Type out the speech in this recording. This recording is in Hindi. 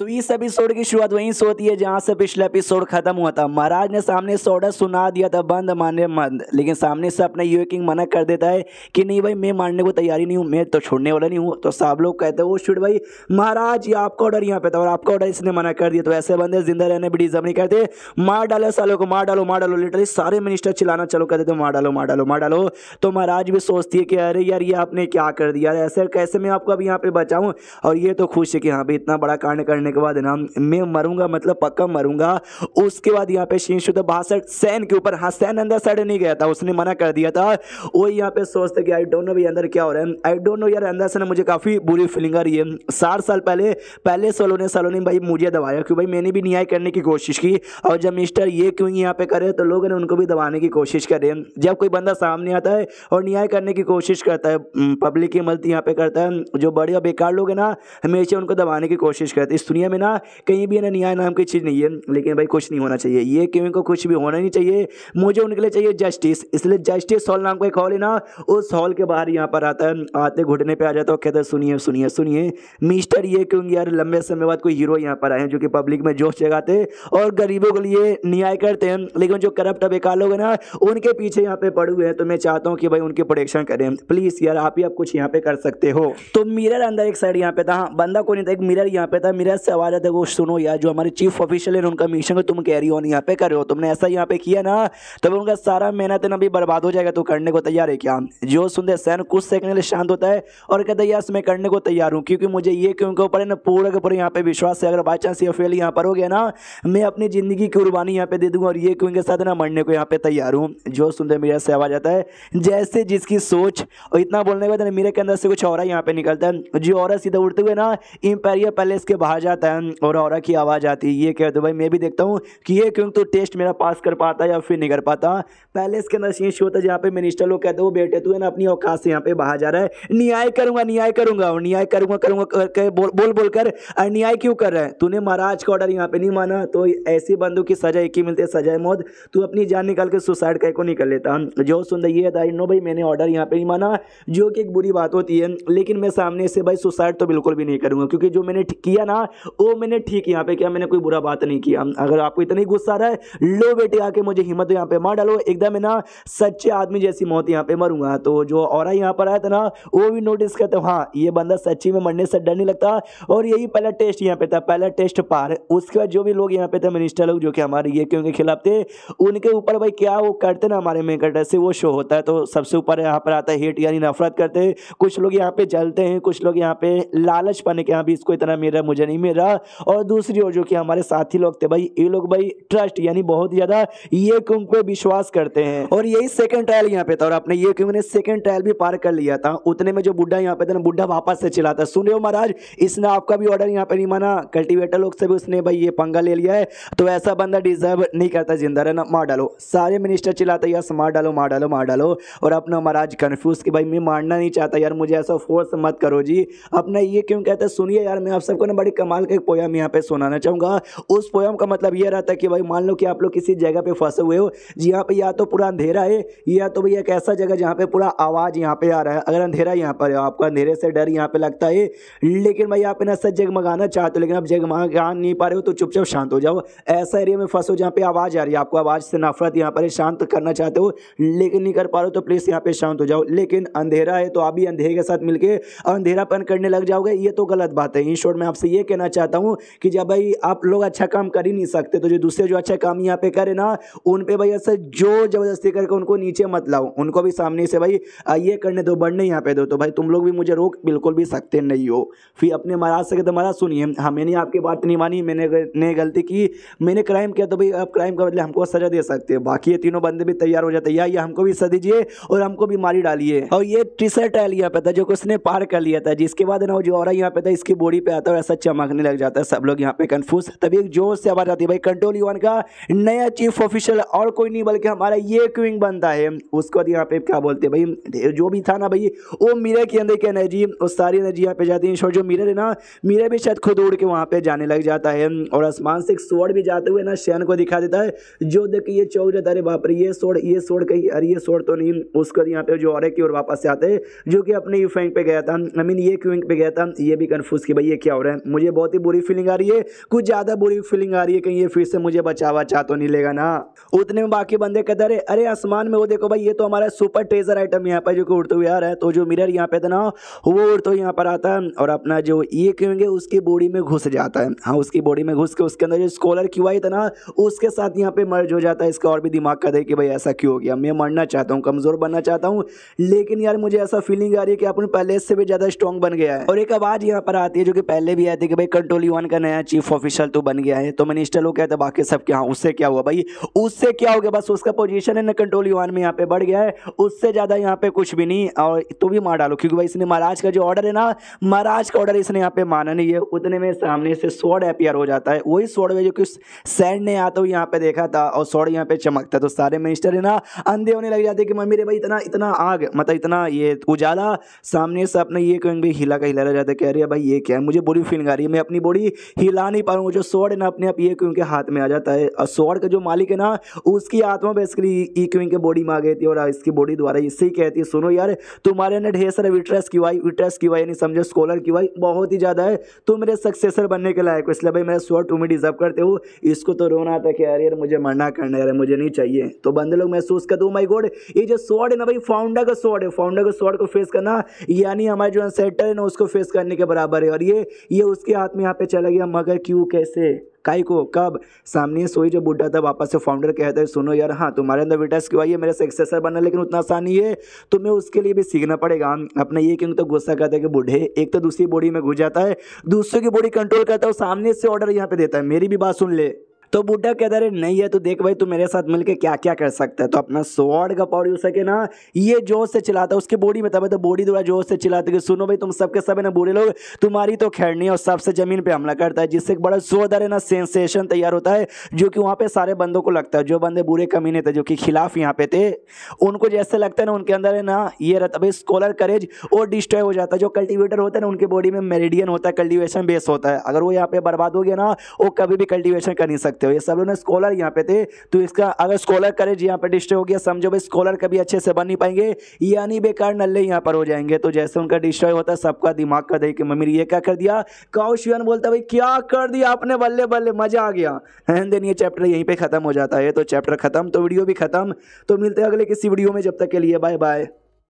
तो इस एपिसोड की शुरुआत वहीं से होती है जहाँ से पिछला एपिसोड खत्म हुआ था महाराज ने सामने सोडा सुना दिया था बंद माने बंद लेकिन सामने से अपना यू किंग मना कर देता है कि नहीं भाई मैं मारने को तैयारी नहीं हूँ मैं तो छोड़ने वाला नहीं हूँ तो सब लोग कहते हैं वो शूट भाई महाराज ये आपका ऑर्डर यहाँ पे था और आपका ऑर्डर इसने मना कर दिया तो ऐसे बंदे जिंदा रहने भी डिजर्व नहीं करते मार डाले सालों को मार डालो मार डालो लिटरली सारे मिनिस्टर चिलाना चलो कहते थे मार डालो मार डालो मार डालो तो महाराज भी सोचती है कि अरे यार ये आपने क्या कर दिया ऐसे कैसे मैं आपको अब यहाँ पे बचाऊँ और ये तो खुश है कि हाँ भाई इतना बड़ा कांड करने करने के बाद ना मैं मरूंगा मतलब पक्का मरूंगा उसके बाद यहाँ पे शीन शुद्ध भाषण सैन के ऊपर हाँ सैन अंदर साइड नहीं गया था उसने मना कर दिया था वो यहाँ पे सोचते कि आई डोंट नो भाई अंदर क्या हो रहा है आई डोंट नो यार अंदर से ना मुझे काफ़ी बुरी फीलिंग आ रही है साठ साल पहले पहले सालों ने सालों ने भाई मुझे दबाया क्योंकि भाई मैंने भी न्याय करने की कोशिश की और जब मिस्टर ये क्यों यहाँ पे करे तो लोगों ने उनको भी दबाने की कोशिश करे जब कोई बंदा सामने आता है और न्याय करने की कोशिश करता है पब्लिक की मदद यहाँ पे करता है जो बड़े और बेकार लोग हैं ना हमेशा उनको दबाने की कोशिश करते हैं इस दुनिया में ना कहीं भी ना न्याय नाम की चीज़ नहीं है लेकिन भाई कुछ नहीं होना चाहिए ये क्यों इनको कुछ भी होना नहीं चाहिए मुझे उनके लिए चाहिए जस्टिस इसलिए जस्टिस हॉल नाम का एक हॉल है ना उस हॉल के बाहर यहाँ पर आता है आते घुटने पर आ जाता है कहते सुनिए सुनिए सुनिए मिस्टर ये क्यों यार लंबे समय बाद कोई हीरो यहाँ पर आए हैं जो कि पब्लिक में जोश जगाते और गरीबों के लिए न्याय करते हैं लेकिन जो करप्ट बेकार लोग हैं ना उनके पीछे यहाँ पे पड़े हुए हैं तो मैं चाहता हूँ कि भाई उनके प्रोटेक्शन करें प्लीज़ यार आप ही आप कुछ यहाँ पे कर सकते हो तो मिरर अंदर एक साइड यहाँ पे था बंदा को नहीं था एक मिरर यहाँ पे था मिरर गलत से आवाज़ आता है वो सुनो यार जो हमारे चीफ ऑफिशियल है उनका मिशन को तुम कैरी ऑन यहाँ पे कर रहे हो तुमने ऐसा यहाँ पे किया ना तो उनका सारा मेहनत ना भी बर्बाद हो जाएगा तो करने को तैयार है क्या जो सुनते सैन कुछ सेकंड के लिए शांत होता है और कहते है यार मैं करने को तैयार हूँ क्योंकि मुझे ये कि उनके ऊपर है ना पूरा के पूरे यहाँ पे विश्वास है अगर बाई चांस ये फेल यहाँ पर हो गया ना मैं अपनी ज़िंदगी की कुर्बानी यहाँ पे दे दूँगा और ये कि उनके साथ ना मरने को यहाँ पे तैयार हूँ जो सुनते मेरे से आवाज़ आता है जैसे जिसकी सोच और इतना बोलने के बाद मेरे के अंदर से कुछ और यहाँ पे निकलता है जो और सीधा उड़ते हुए ना इम्पेरियर पैलेस के बाहर जाता है और और की आवाज़ आती है ये कह दो भाई मैं भी देखता हूँ कि ये क्यों तो टेस्ट मेरा पास कर पाता या फिर नहीं कर पाता पहले इसके अंदर सीन होता है जहाँ पे मिनिस्टर लोग कहते हो बेटे तू है ना अपनी औकात से यहाँ पे बाहर जा रहा है न्याय करूँगा न्याय करूँगा और न्याय करूँगा करूँगा कर, बोल बोल कर अन्याय क्यों कर रहा है तूने महाराज का ऑर्डर यहाँ पे नहीं माना तो ऐसी बंदूक की सजा एक ही मिलती है सजा मौत तू अपनी जान निकाल के सुसाइड कर को निकल लेता जो सुन रही है दाई नो भाई मैंने ऑर्डर यहाँ पे नहीं माना जो कि एक बुरी बात होती है लेकिन मैं सामने से भाई सुसाइड तो बिल्कुल भी नहीं करूँगा क्योंकि जो मैंने किया ना ओ मैंने ठीक यहाँ पे किया मैंने कोई बुरा बात नहीं किया अगर आपको इतना ही गुस्सा रहा है लो बेटे आके मुझे हिम्मत यहाँ पे मार डालो एकदम है ना सच्चे आदमी जैसी मौत यहाँ पे मरूंगा तो जो और यहाँ पर आया था ना वो भी नोटिस करते हाँ ये बंदा सच्ची में मरने से डर नहीं लगता और यही पहला टेस्ट यहाँ पे था पहला टेस्ट पार उसके बाद जो भी लोग यहाँ पे थे मिनिस्टर लोग जो कि हमारे ये क्योंकि खिलाफ थे उनके ऊपर भाई क्या वो करते ना हमारे में कटर से वो शो होता है तो सबसे ऊपर यहाँ पर आता है हेट यानी नफरत करते हैं कुछ लोग यहाँ पे जलते हैं कुछ लोग यहाँ पे लालच पाने के यहाँ भी इसको इतना मेरा मुझे नहीं में रहा और दूसरी ओर जो कि हमारे साथी लोग थे भाई ये लोग भाई ट्रस्ट यानी बहुत ज्यादा ये कुंभ पे विश्वास करते हैं और यही सेकंड ट्रायल यहाँ पे था और अपने ये कुंभ ने सेकंड ट्रायल भी पार कर लिया था उतने में जो बुढ़ा यहाँ पे था ना बुढ़ा वापस से चला था सुन महाराज इसने आपका भी ऑर्डर यहाँ पे नहीं माना कल्टिवेटर लोग से भी उसने भाई ये पंगा ले लिया है तो ऐसा बंदा डिजर्व नहीं करता जिंदा रहना मार डालो सारे मिनिस्टर चिल्लाते यार मार डालो मार डालो मार डालो और अपना महाराज कन्फ्यूज कि भाई मैं मारना नहीं चाहता यार मुझे ऐसा फोर्स मत करो जी अपना ये क्यों कहते सुनिए यार मैं आप सबको ना बड़ी कमाल इकबाल का एक पोयम यहाँ पे सुनाना चाहूँगा उस पोयम का मतलब यह रहता है कि भाई मान लो कि आप लोग किसी जगह पे फंसे हुए हो यहाँ पे या तो पूरा अंधेरा है या तो भैया एक ऐसा जगह जहाँ पे पूरा आवाज़ यहाँ पे आ रहा है अगर अंधेरा यहाँ पर है आपको अंधेरे से डर यहाँ पे लगता है लेकिन भाई आप इन सच जगमगाना चाहते हो लेकिन आप जगमगा नहीं पा रहे हो तो चुपचाप शांत हो जाओ ऐसा एरिया में फंसो जहाँ पे आवाज़ आ रही है आपको आवाज़ से नफरत यहाँ पर शांत करना चाहते हो लेकिन नहीं कर पा रहे हो तो प्लीज़ यहाँ पर शांत हो जाओ लेकिन अंधेरा है तो आप भी अंधेरे के साथ मिलकर अंधेरापन करने लग जाओगे ये तो गलत बात है इन शॉर्ट में आपसे ये कहना चाहता हूँ कि जब भाई आप लोग अच्छा काम कर ही नहीं सकते तो जो दूसरे जो अच्छा काम यहाँ पे करे ना उन पर भाई ऐसा जो ज़बरदस्ती करके उनको नीचे मत लाओ उनको भी सामने से भाई ये करने दो बढ़ने यहाँ पे दो तो भाई तुम लोग भी मुझे रोक बिल्कुल भी सकते नहीं हो फिर अपने महाराज से कहते तो महाराज सुनिए हाँ मैंने आपकी बात नहीं मानी मैंने ने गलती की मैंने क्राइम किया तो भाई आप क्राइम का बदले हमको सजा दे सकते हैं बाकी ये तीनों बंदे भी तैयार हो जाते हैं या हमको भी सजा दीजिए और हमको भी मारी डालिए और ये टी शर्ट यहाँ पे था जो कि उसने पार कर लिया था जिसके बाद ना वो जो और यहाँ पे था इसकी बॉडी पे आता और ऐसा चमकने लगने लग जाता है सब लोग यहाँ पे कंफ्यूज तभी एक जोर से आवाज आती है भाई कंट्रोल यून e का नया चीफ ऑफिशियल और कोई नहीं बल्कि हमारा ये क्विंग बनता है उसके बाद यहाँ पे क्या बोलते हैं भाई जो भी था ना भाई वो मीरा के अंदर की एनर्जी उस सारी एनर्जी यहाँ पे जाती है शोर जो मीरा है ना मीरा भी शायद खुद उड़ के वहाँ पे जाने लग जाता है और आसमान से एक सोड़ भी जाते हुए ना शैन को दिखा देता है जो देख ये चौक जाता है बाप रे ये सोड़ ये सोड़ कहीं अरे ये सोड़ तो नहीं उसके बाद यहाँ पे जो और की ओर वापस से आते हैं जो कि अपने यू e फैंक पे गया था आई मीन ये क्विंग पे गया था ये भी कन्फ्यूज़ कि भाई ये क्या हो रहा है मुझे बहुत बहुत ही बुरी फीलिंग आ रही है कुछ ज़्यादा बुरी फीलिंग आ रही है कहीं ये फिर से मुझे बचा बचा तो नहीं लेगा ना उतने में बाकी बंदे कहते रहे अरे आसमान में वो देखो भाई ये तो हमारा सुपर ट्रेजर आइटम यहाँ पर जो कि उड़ते हुए आ रहा है तो जो मिरर यहाँ पे था ना वो उड़ते हुए यहाँ पर आता है और अपना जो ये क्योंकि उसकी बॉडी में घुस जाता है हाँ उसकी बॉडी में घुस के उसके अंदर जो स्कॉलर क्यू आई था ना उसके साथ यहाँ पे मर्ज हो जाता है इसका और भी दिमाग का दे कि भाई ऐसा क्यों हो गया मैं मरना चाहता हूँ कमज़ोर बनना चाहता हूँ लेकिन यार मुझे ऐसा फीलिंग आ रही है कि अपन पहले से भी ज़्यादा स्ट्रॉन्ग बन गया है और एक आवाज़ यहाँ पर आती है जो कि पहले भी आती है कि कंट्रोल वन का नया चीफ ऑफिसर तो बन गया है तो मिनिस्टर लोग कहते बाकी सब क्या उससे क्या हुआ भाई उससे क्या हो गया बस उसका पोजीशन है ना कंट्रोल वन में यहाँ पे बढ़ गया है उससे ज़्यादा यहाँ पे कुछ भी नहीं और तो भी मार डालो क्योंकि भाई इसने महाराज का जो ऑर्डर है ना महाराज का ऑर्डर इसने यहाँ पे माना नहीं है उतने में सामने से स्वॉर्ड अपियर हो जाता है वही स्वॉर्ड में जो कि सैंड ने आता हुआ यहाँ पे देखा था और स्वॉर्ड यहाँ पे चमकता तो सारे मिनिस्टर है ना अंधे होने लग जाते कि मम्मी रे भाई इतना इतना आग मतलब इतना ये उजाला सामने से अपने ये कहीं भी हिला का हिला जाता है कह रही है भाई ये क्या है मुझे बुरी फीलिंग आ रही है मैं अपनी बॉडी हिला नहीं पा रहा हूँ जो स्वॉर्ड है ना अपने आप ई क्यू के हाथ में आ जाता है और स्वॉर्ड का जो मालिक है ना उसकी आत्मा बेसिकली ई क्यू के बॉडी में आ गई थी और इसकी बॉडी द्वारा इससे ही कहती है सुनो यार तुम्हारे ने ढेर सारे विट्रेस की वाई विट्रेस की वाई नहीं समझो स्कॉलर की वाई बहुत ही ज़्यादा है तुम मेरे सक्सेसर बनने के लायक हो इसलिए भाई मेरा स्वॉर्ड तुम्हें डिजर्व करते हो इसको तो रोना था कि यार यार मुझे मरना करना यार मुझे नहीं चाहिए तो बंदे लोग महसूस करते हो माई गोड ये जो स्वॉर्ड है ना भाई फाउंडर का स्वॉर्ड है फाउंडर का स्वॉर्ड को फेस करना यानी हमारे जो अनसेटर है ना उसको फेस करने के बराबर है और ये ये उसके हाथ साथ में यहाँ पे चला गया मगर क्यों कैसे काई को कब सामने सोई जो बुढ़ा था वापस से फाउंडर कहता है सुनो यार हाँ तुम्हारे अंदर विटास क्यों आई है मेरा सक्सेसर बनना लेकिन उतना आसान नहीं है तुम्हें उसके लिए भी सीखना पड़ेगा अपने ये क्योंकि तो गुस्सा करता है कि बूढ़े एक तो दूसरी बॉडी में घुस जाता है दूसरे की बॉडी कंट्रोल करता है और सामने से ऑर्डर यहाँ पे देता है मेरी भी बात सुन ले तो बुढ़ा कहता रहे नहीं है तो देख भाई तू मेरे साथ मिलकर क्या क्या कर सकता है तो अपना स्वॉर्ड का पावर यूज करके ना ये जोर से चलाता उसकी बॉडी में तब तो बॉडी थोड़ा जोर से चलाते कि सुनो भाई तुम सबके सब है ना बूढ़े लोग तुम्हारी तो खैरनी और सबसे ज़मीन पर हमला करता है जिससे एक बड़ा जोरदार है ना सेंसेशन तैयार होता है जो कि वहाँ पर सारे बंदों को लगता है जो बंदे बुरे कमीने थे जो कि खिलाफ यहाँ पे थे उनको जैसे लगता है ना उनके अंदर है ना ये रहता भाई स्कॉलर करेज और डिस्ट्रॉय हो जाता है जो कल्टिवेटर होता है ना उनकी बॉडी में मेरिडियन होता है कल्टिवेशन बेस होता है अगर वो यहाँ पे बर्बाद हो गया ना वो कभी भी कल्टिवेशन कर नहीं सकता सकते हो ये सब लोग स्कॉलर यहाँ पे थे तो इसका अगर स्कॉलर करेज यहाँ पे डिस्ट्रे हो गया समझो भाई स्कॉलर कभी अच्छे से बन नहीं पाएंगे यानी बेकार नल्ले यहाँ पर हो जाएंगे तो जैसे उनका डिस्ट्रॉय होता है सबका दिमाग कर दे कि मम्मी ये क्या कर दिया काउशन बोलता भाई क्या कर दिया आपने बल्ले बल्ले मजा आ गया एंड देन ये चैप्टर यहीं पर खत्म हो जाता है तो चैप्टर खत्म तो वीडियो भी खत्म तो मिलते हैं अगले किसी वीडियो में जब तक के लिए बाय बाय